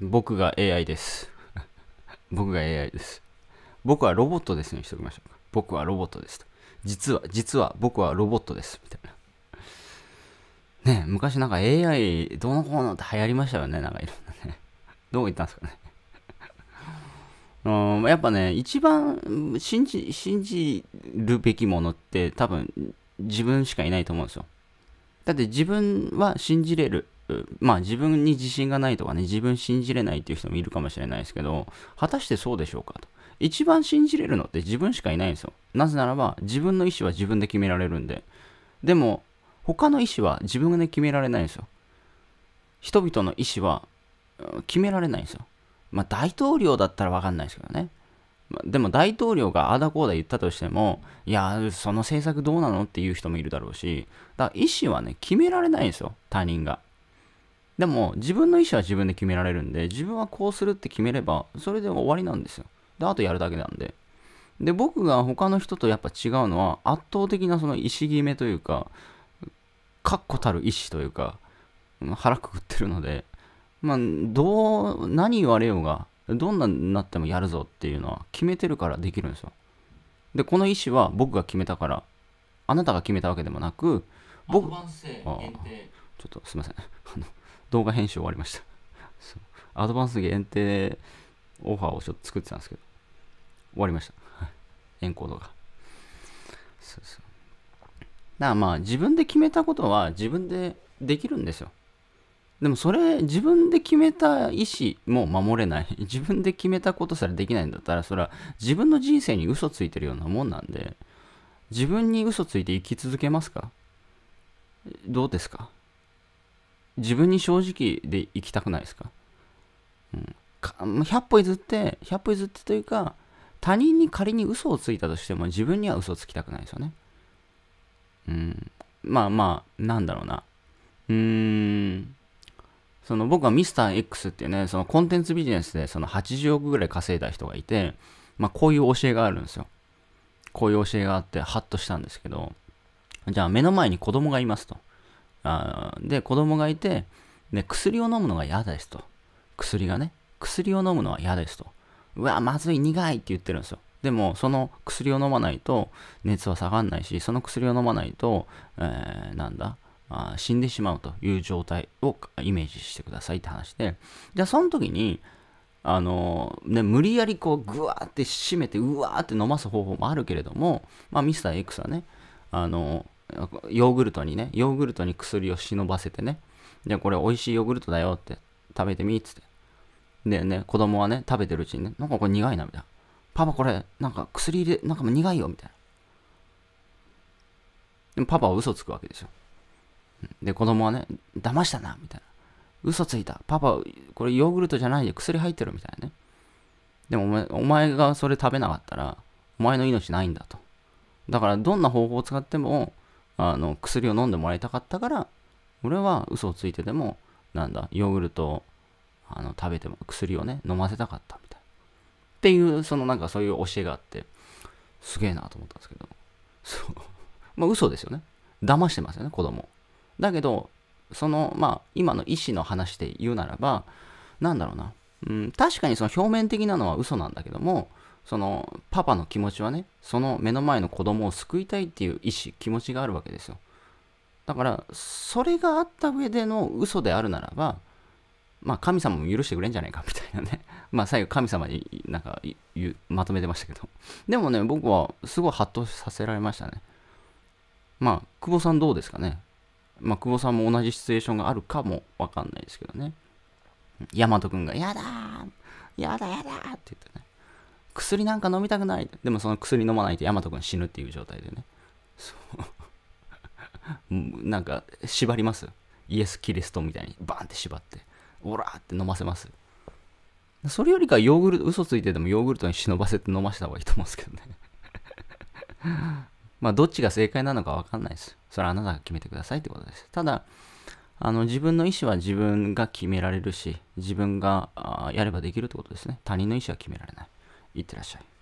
僕が AI です。僕が AI です。僕はロボットですにしおきましょうか。僕はロボットですと。実は、実は僕はロボットです。みたいな。ね昔なんか AI どうのこうのって流行りましたよね。なんかいろんなね。どこ行ったんですかね。うん、やっぱね、一番信じ、信じるべきものって多分自分しかいないと思うんですよ。だって自分は信じれる。まあ自分に自信がないとかね、自分信じれないっていう人もいるかもしれないですけど、果たしてそうでしょうかと。一番信じれるのって自分しかいないんですよ。なぜならば、自分の意思は自分で決められるんで。でも、他の意思は自分で決められないんですよ。人々の意思は決められないんですよ。まあ大統領だったらわかんないですけどね。でも大統領があだこうだ言ったとしても、いや、その政策どうなのっていう人もいるだろうし、だから意思はね、決められないんですよ、他人が。でも自分の意思は自分で決められるんで自分はこうするって決めればそれで終わりなんですよであとやるだけなんでで僕が他の人とやっぱ違うのは圧倒的なその意思決めというか確固たる意思というか腹くくってるのでまあどう何言われようがどんなになってもやるぞっていうのは決めてるからできるんですよでこの意思は僕が決めたからあなたが決めたわけでもなく僕ちょっとすいません動画編集終わりましたアドバンス限定オファーをちょっと作ってたんですけど、終わりました。エンコードが。そうそう。だからまあ自分で決めたことは自分でできるんですよ。でもそれ自分で決めた意思も守れない。自分で決めたことさえできないんだったら、それは自分の人生に嘘ついてるようなもんなんで、自分に嘘ついて生き続けますかどうですか自分に正直で行きたくないですか,、うん、か ?100 歩譲って、100歩譲ってというか、他人に仮に嘘をついたとしても自分には嘘つきたくないですよね。うん。まあまあ、なんだろうな。うーん。その僕はミスター x っていうね、そのコンテンツビジネスでその80億ぐらい稼いだ人がいて、まあこういう教えがあるんですよ。こういう教えがあって、ハッとしたんですけど、じゃあ目の前に子供がいますと。あで、子供がいて、ね、薬を飲むのが嫌ですと。薬がね、薬を飲むのは嫌ですと。うわ、まずい、苦いって言ってるんですよ。でも、その薬を飲まないと熱は下がんないし、その薬を飲まないと、えー、なんだ、あ死んでしまうという状態をイメージしてくださいって話で、じゃあその時に、あのー、ね、無理やりこうぐわーって締めてうわーって飲ます方法もあるけれども、まあ、ミスター X はね、あのヨーグルトにね、ヨーグルトに薬を忍ばせてね、じゃあこれ美味しいヨーグルトだよって食べてみっつって。でね、子供はね、食べてるうちにね、なんかこれ苦いなみたいな。パパこれ、なんか薬入れ、なんかもう苦いよみたいな。でもパパは嘘つくわけですよ。で、子供はね、騙したなみたいな。嘘ついた。パパ、これヨーグルトじゃないで薬入ってるみたいなね。でもお前お前がそれ食べなかったら、お前の命ないんだと。だからどんな方法を使っても、あの薬を飲んでもらいたかったから俺は嘘をついてでもなんだヨーグルトをあの食べても薬をね飲ませたかったみたいなっていうそのなんかそういう教えがあってすげえなと思ったんですけどそう まあ嘘ですよね騙してますよね子供だけどそのまあ今の医師の話で言うならばなんだろうな、うん、確かにその表面的なのは嘘なんだけどもそのパパの気持ちはねその目の前の子供を救いたいっていう意思気持ちがあるわけですよだからそれがあった上での嘘であるならばまあ神様も許してくれんじゃないかみたいなね まあ最後神様になんかまとめてましたけどでもね僕はすごいハッとさせられましたねまあ久保さんどうですかねまあ久保さんも同じシチュエーションがあるかもわかんないですけどね大和くんが「やだやだやだ!」って言ってね薬なんか飲みたくない。でもその薬飲まないと大和く君死ぬっていう状態でね。そう。なんか、縛りますイエス・キリストみたいにバーンって縛って、オラーって飲ませます。それよりかヨーグルト、嘘ついてでもヨーグルトに忍ばせて飲ました方がいいと思うんですけどね。まあ、どっちが正解なのかわかんないです。それはあなたが決めてくださいってことです。ただ、あの自分の意思は自分が決められるし、自分がやればできるってことですね。他人の意思は決められない。いってらっしゃい。